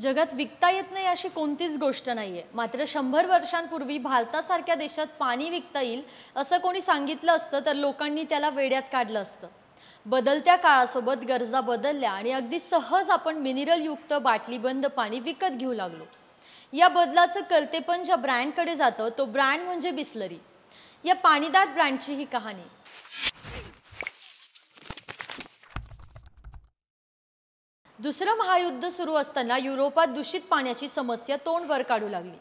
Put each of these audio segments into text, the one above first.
जगात विकता येत नाही अशी कोणतीच गोष्ट नाही आहे मात्र शंभर वर्षांपूर्वी भारतासारख्या देशात पाणी विकता येईल असं कोणी सांगितलं असतं तर लोकांनी त्याला वेड्यात काढलं असतं बदलत्या काळासोबत गरजा बदलल्या आणि अगदी सहज आपण मिनिरलयुक्त बाटलीबंद पाणी विकत घेऊ लागलो या बदलाचं पण ज्या ब्रँडकडे जातं तो ब्रँड म्हणजे बिस्लरी या पाणीदार ब्रँडची ही कहाणी दुसरं महायुद्ध सुरू असताना युरोपात दूषित पाण्याची समस्या तोंड वर काढू लागली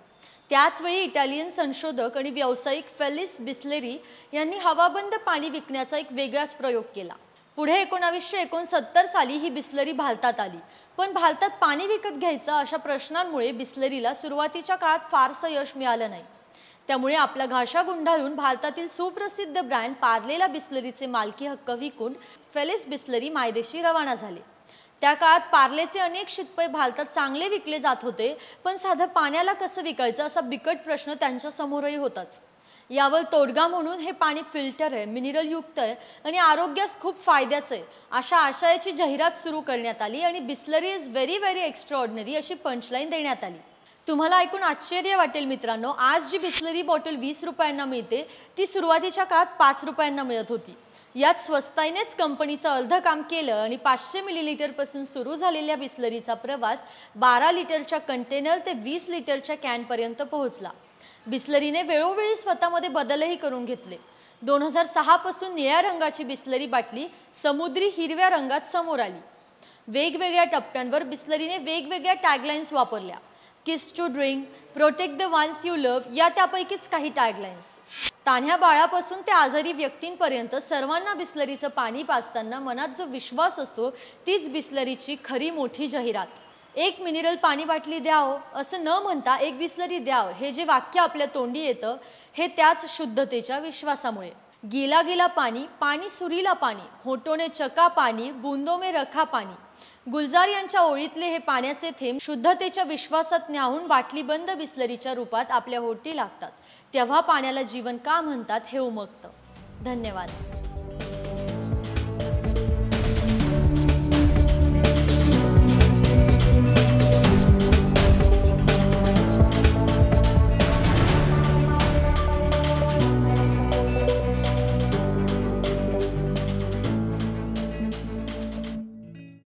त्याचवेळी इटालियन संशोधक आणि व्यावसायिक फेलिस बिस्लेरी यांनी हवाबंद पाणी विकण्याचा एक वेगळाच प्रयोग केला पुढे एकोणावीसशे एकोणसत्तर साली ही बिस्लरी भारतात आली पण भारतात पाणी विकत घ्यायचं अशा प्रश्नांमुळे बिस्लरीला सुरुवातीच्या काळात फारसं यश मिळालं नाही त्यामुळे आपला घाशा गुंडाळून भारतातील सुप्रसिद्ध ब्रँड पारलेला बिस्लरीचे मालकी हक्क विकून फेलिस बिस्लरी मायदेशी रवाना झाले त्या काळात पार्लेचे अनेक शितपै भारतात चांगले विकले जात होते पण साधं पाण्याला कसं विकायचं असा बिकट प्रश्न त्यांच्या समोरही होताच यावर तोडगा म्हणून हे पाणी फिल्टर आहे मिनरल युक्त आहे आणि आरोग्यास खूप फायद्याचं आहे अशा आशयाची जाहिरात सुरू करण्यात आली आणि Bisleri is very very extraordinary अशी पंचलाईन देण्यात आली तुम्हाला ऐकून आश्चर्य वाटेल मित्रांनो आज जी बिस्लरी बॉटल वीस रुपयांना मिळते ती सुरुवातीच्या काळात पाच रुपयांना मिळत होती यात स्वस्ताईनेच कंपनीचं अर्ध काम केलं आणि पाचशे मिलीलिटरपासून सुरू झालेल्या बिस्लरीचा प्रवास बारा लिटरच्या कंटेनर ते वीस लिटरच्या कॅनपर्यंत पोहोचला बिस्लरीने वेळोवेळी स्वतःमध्ये बदलही करून घेतले दोन हजार सहापासून निळ्या रंगाची बिस्लरी बाटली समुद्री हिरव्या रंगात समोर आली वेगवेगळ्या टप्प्यांवर बिस्लरीने वेगवेगळ्या टॅगलाईन्स वापरल्या kiss to drink protect the ones you love या त्यापैकीच काही टॅगलाईन्स तान्ह्या बाळापासून ते आजारी व्यक्तींपर्यंत सर्वांना बिस्लरीचं पाणी पाचताना मनात जो विश्वास असतो तीच बिस्लरीची खरी मोठी जाहिरात एक मिनरल पाणी बाटली द्याव असं न म्हणता एक बिस्लरी द्याव हे जे वाक्य आपल्या तोंडी येतं हे त्याच शुद्धतेच्या विश्वासामुळे गेला गेला पाणी पाणी सुरीला पाणी होटोने चका पाणी बुंदो मे रखा पाणी गुलजार यांच्या ओळीतले हे पाण्याचे थेंब शुद्धतेच्या विश्वासात न्याहून बंद बिस्लरीच्या रूपात आपल्या होटी लागतात तेव्हा पाण्याला जीवन का म्हणतात हे उमगतं धन्यवाद